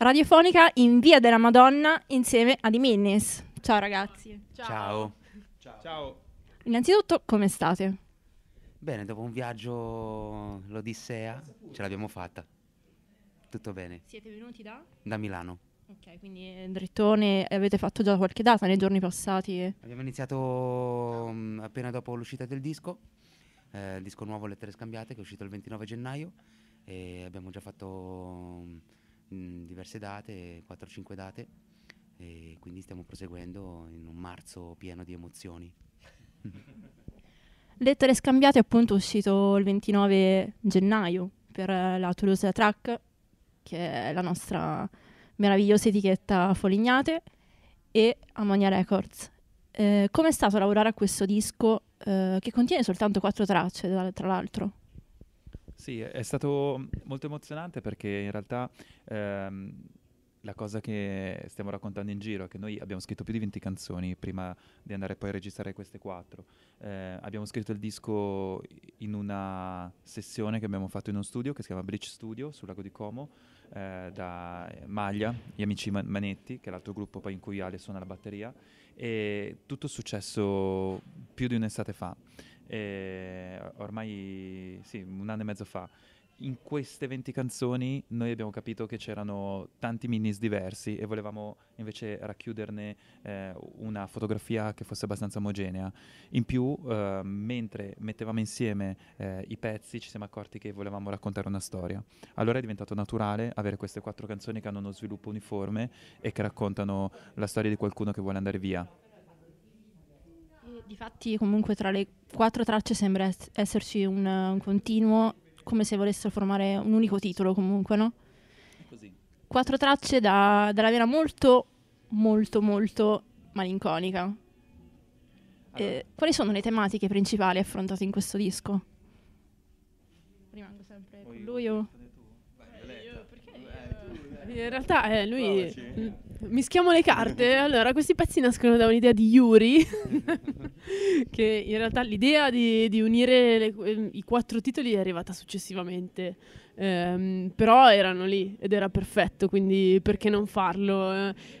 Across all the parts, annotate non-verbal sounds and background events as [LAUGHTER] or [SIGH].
radiofonica in Via della Madonna insieme a Di Minnis. Ciao ragazzi. Ciao. Ciao. Ciao. Innanzitutto, come state? Bene, dopo un viaggio, l'Odissea, ce l'abbiamo fatta. Tutto bene. Siete venuti da? Da Milano. Ok, quindi eh, drittone, avete fatto già qualche data nei giorni passati? Abbiamo iniziato mh, mm, appena dopo l'uscita del disco, eh, il disco nuovo Lettere Scambiate che è uscito il 29 gennaio e abbiamo già fatto... Mh, mm, Mm, diverse date, 4-5 date e quindi stiamo proseguendo in un marzo pieno di emozioni. [LAUGHS] Lettere scambiate è appunto uscito il 29 gennaio per la Toulouse Track, che è la nostra meravigliosa etichetta Folignate, e Ammonia Records. Eh, Come è stato lavorare a questo disco eh, che contiene soltanto quattro tracce, tra l'altro? Sì, è stato molto emozionante perché in realtà ehm, la cosa che stiamo raccontando in giro è che noi abbiamo scritto più di 20 canzoni prima di andare poi a registrare queste quattro. Eh, abbiamo scritto il disco in una sessione che abbiamo fatto in uno studio che si chiama Bridge Studio sul lago di Como eh, da Maglia, gli amici Manetti, che è l'altro gruppo in cui Ale suona la batteria e tutto è successo più di un'estate fa eh, ormai sì, un anno e mezzo fa. In queste 20 canzoni noi abbiamo capito che c'erano tanti minis diversi e volevamo invece racchiuderne eh, una fotografia che fosse abbastanza omogenea. In più, eh, mentre mettevamo insieme eh, i pezzi, ci siamo accorti che volevamo raccontare una storia. Allora è diventato naturale avere queste quattro canzoni che hanno uno sviluppo uniforme e che raccontano la storia di qualcuno che vuole andare via Difatti comunque tra le quattro tracce sembra es- esserci un, un, continuo, come se volessero formare un unico titolo comunque, no? Così. Quattro tracce da, dalla vera molto, molto, molto malinconica. Allora. Eh, quali sono le tematiche principali affrontate in questo disco? Rimango sempre Poi con lui o... Vai, eh, io, perché eh, In realtà eh, lui... Provaci. Mischiamo le carte. Allora, questi pezzi nascono da un'idea di Yuri, [LAUGHS] che in realtà l'idea di, di unire le, i quattro titoli è arrivata successivamente. Ehm, però erano lì ed era perfetto, quindi perché non farlo?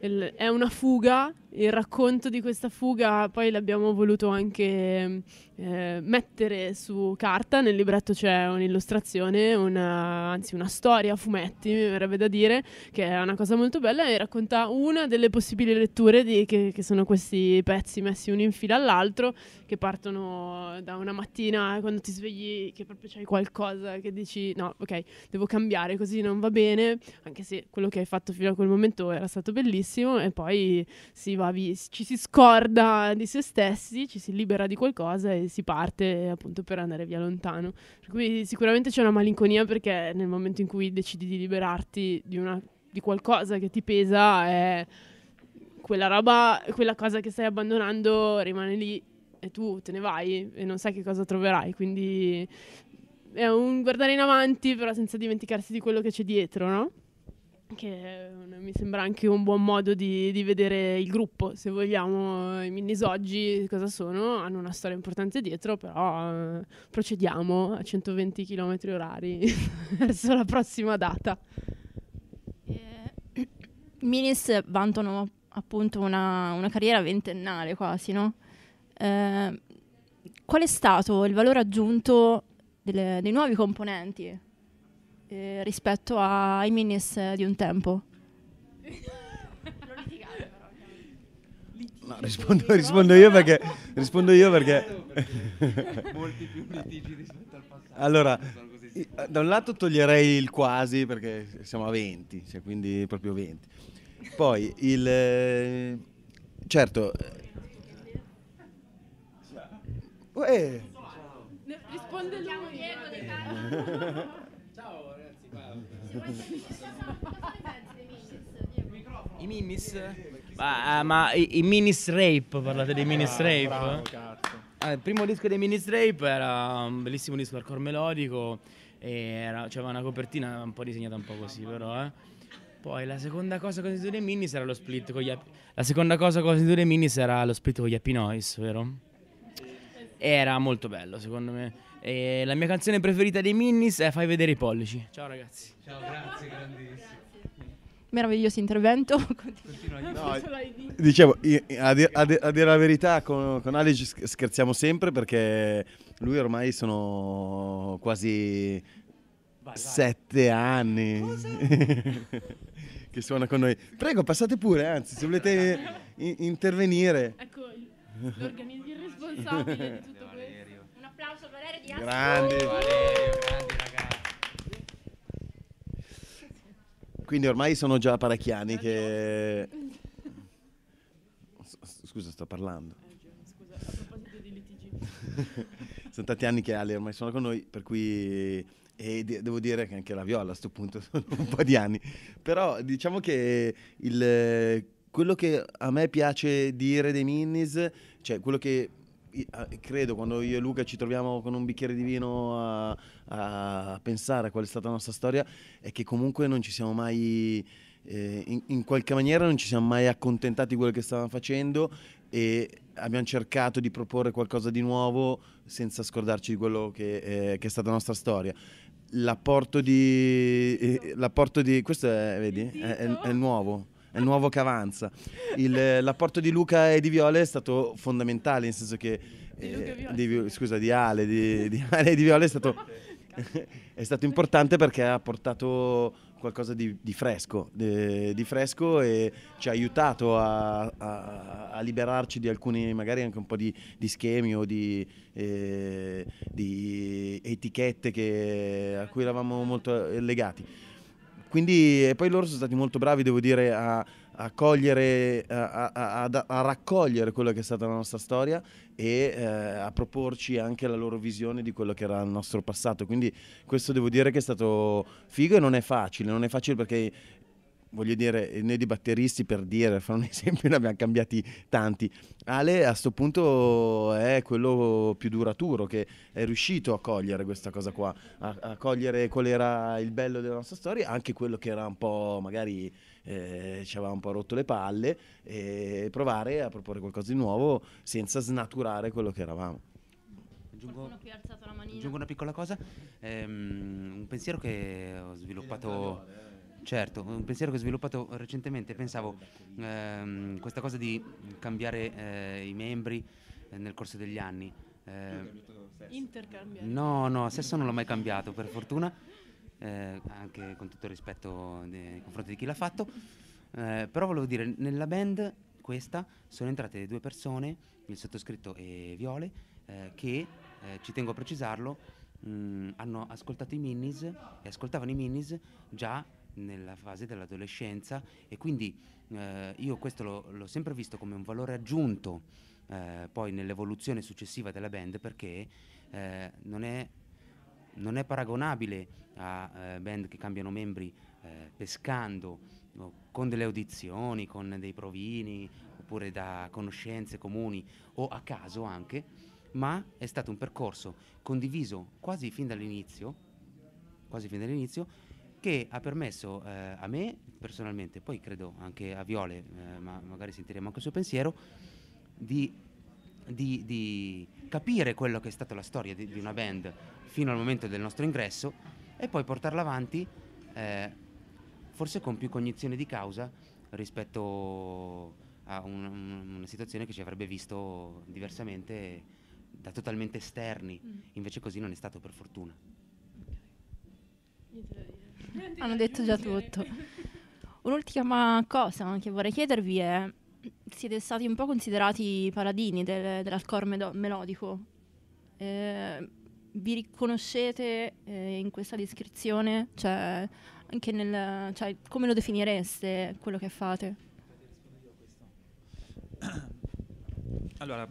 Eh, è una fuga, il racconto di questa fuga poi l'abbiamo voluto anche eh, mettere su carta, nel libretto c'è un'illustrazione, una, anzi una storia a fumetti, mi verrebbe da dire, che è una cosa molto bella e racconta una delle possibili letture di, che, che sono questi pezzi messi uno in fila all'altro, che partono da una mattina eh, quando ti svegli che proprio c'hai qualcosa che dici no, ok, devo cambiare così non va bene, anche se quello che hai fatto fino a quel momento era stato bellissimo e poi si va via, ci si scorda di se stessi, ci si libera di qualcosa e si parte appunto per andare via lontano. Per cui sicuramente c'è una malinconia perché nel momento in cui decidi di liberarti di, una, di qualcosa che ti pesa è quella roba, quella cosa che stai abbandonando rimane lì e tu te ne vai e non sai che cosa troverai, quindi è un guardare in avanti, però senza dimenticarsi di quello che c'è dietro, no? Che eh, mi sembra anche un buon modo di, di vedere il gruppo, se vogliamo. Eh, I minis oggi cosa sono? Hanno una storia importante dietro, però eh, procediamo a 120 km orari [LAUGHS] verso la prossima data. Eh, Minis vantano appunto una, una carriera ventennale quasi, no? Eh, qual è stato il valore aggiunto delle, dei nuovi componenti eh, rispetto ai minis eh, di un tempo. No, rispondo, rispondo, io perché rispondo io perché [LAUGHS] molti più litigi rispetto al passato. Allora, da un lato toglierei il quasi perché siamo a 20, cioè quindi proprio 20. Poi il eh, certo eh, eh risponde lui. Siamo Diego [LAUGHS] Ciao ragazzi, qua. I mimis? Ma, ah, ma i, i minis rape, parlate dei minis ah, rape? Ah, il primo disco dei minis rape era un bellissimo disco hardcore melodico c'era una copertina un po' disegnata un po' così però eh. Poi la seconda cosa con i due minis era lo split con gli La seconda cosa con i minis era lo split con gli Happy Noise, vero? Era molto bello, secondo me. E la mia canzone preferita dei Minnis è Fai vedere i pollici. Ciao ragazzi. Ciao, grazie, grandissimo. Meraviglioso intervento. [LAUGHS] No, dicevo, a, di, a, di, a, dire la verità, con, con Ale scherziamo sempre perché lui ormai sono quasi vai, vai. sette anni. [LAUGHS] che suona con noi. Prego, passate pure, anzi, se volete [LAUGHS] in- intervenire. Ecco, l'organismo responsabile di tutto di Asco. Grandi. grandi ragazzi. Quindi ormai sono già parachiani che... Scusa, sto parlando. Eh, [LAUGHS] sono tanti anni che Ali ormai sono con noi, per cui e devo dire che anche la viola a questo punto [LAUGHS] sono un po' di anni, però diciamo che il, quello che a me piace dire dei Minis, cioè quello che credo quando io e Luca ci troviamo con un bicchiere di vino a, a pensare a qual è stata la nostra storia è che comunque non ci siamo mai eh, in, in, qualche maniera non ci siamo mai accontentati di quello che stavamo facendo e abbiamo cercato di proporre qualcosa di nuovo senza scordarci di quello che, eh, che è stata la nostra storia l'apporto di, eh, l'apporto di questo è, vedi, è, è, è nuovo è il nuovo Cavanza. Il, l'apporto di Luca e di Viola è stato fondamentale, nel senso che... Eh, di, scusa, di Ale, di, di Ale e di Viola è stato, [LAUGHS] è stato importante perché ha portato qualcosa di, di fresco, di, di, fresco e ci ha aiutato a, a, a, liberarci di alcuni, magari anche un po' di, di schemi o eh, di, etichette che, a cui eravamo molto legati quindi, e poi loro sono stati molto bravi, devo dire, a, a, cogliere, a, a raccogliere quella che è stata la nostra storia e eh, a proporci anche la loro visione di quello che era il nostro passato. Quindi questo devo dire che è stato figo e non è facile, non è facile perché voglio dire, noi di batteristi per dire, fare un [LAUGHS] esempio, ne abbiamo cambiati tanti. Ale a questo punto è quello più duraturo che è riuscito a cogliere questa cosa qua, a, a cogliere qual era il bello della nostra storia, anche quello che era un po' magari eh, ci aveva un po' rotto le palle e provare a proporre qualcosa di nuovo senza snaturare quello che eravamo. Aggiungo, aggiungo una piccola cosa, ehm, un pensiero che ho sviluppato Certo, un pensiero che ho sviluppato recentemente, pensavo ehm, questa cosa di cambiare eh, i membri eh, nel corso degli anni. Eh, Intercambiare? No, no, sesso non l'ho mai cambiato, per fortuna, eh, anche con tutto il rispetto nei confronti di chi l'ha fatto. Eh, però volevo dire, nella band questa sono entrate due persone, il sottoscritto e Viole, che, ci tengo a precisarlo, mh, mm, hanno ascoltato i Minis e ascoltavano i Minis già nella fase dell'adolescenza e quindi eh, io questo l'ho sempre visto come un valore aggiunto eh, poi nell'evoluzione successiva della band perché eh, non, è, non, è, paragonabile a eh, band che cambiano membri eh, pescando con delle audizioni, con dei provini oppure da conoscenze comuni o a caso anche, ma è stato un percorso condiviso quasi fin dall'inizio, quasi fin dall'inizio che ha permesso eh, a me personalmente, poi credo anche a Viole, eh, ma magari sentiremo anche il suo pensiero, di, di, di, capire quello che è stata la storia di, di, una band fino al momento del nostro ingresso e poi portarla avanti eh, forse con più cognizione di causa rispetto a un, una situazione che ci avrebbe visto diversamente da totalmente esterni, mm. invece così non è stato per fortuna. Okay. [LAUGHS] Hanno detto già tutto. Un'ultima cosa che vorrei chiedervi è: siete stati un po' considerati paladini del, dell'alcor melodico. Eh, vi riconoscete eh, in questa descrizione? Cioè, anche nel, cioè, come lo definireste quello che fate? Allora,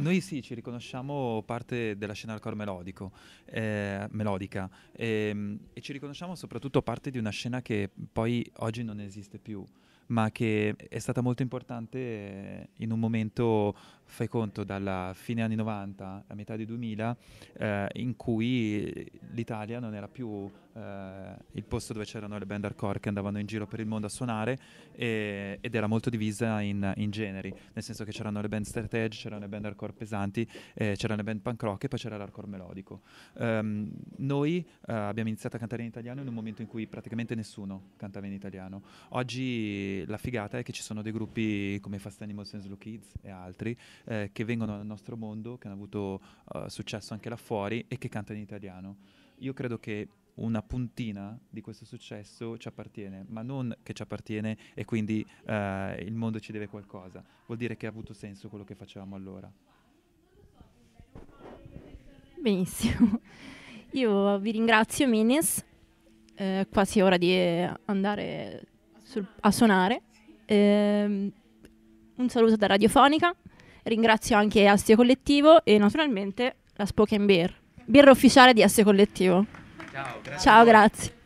noi sì, ci riconosciamo parte della scena hardcore melodico, eh, melodica eh, e ci riconosciamo soprattutto parte di una scena che poi oggi non esiste più ma che è stata molto importante eh, in un momento, fai conto, dalla fine anni 90 a metà di 2000, eh, in cui l'Italia non era più eh, il posto dove c'erano le band hardcore che andavano in giro per il mondo a suonare e, ed era molto divisa in, in, generi, nel senso che c'erano le band straight edge, c'erano le band hardcore pesanti, eh, c'erano le band punk rock e poi c'era l'hardcore melodico. Um, noi uh, abbiamo iniziato a cantare in italiano in un momento in cui praticamente nessuno cantava in italiano. Oggi la figata è che ci sono dei gruppi come Fast Animals and Slow Kids e altri eh, che vengono nel nostro mondo, che hanno avuto uh, successo anche là fuori e che cantano in italiano. Io credo che una puntina di questo successo ci appartiene, ma non che ci appartiene e quindi eh, il mondo ci deve qualcosa, vuol dire che ha avuto senso quello che facevamo allora. Benissimo, io vi ringrazio Minis, eh, quasi è ora di andare sul, a suonare. Eh, un saluto da Radiofonica, ringrazio anche Astio Collettivo e naturalmente la Spoken Beer, birra ufficiale di Astia Collettivo. Ciao, grazie. Ciao, grazie.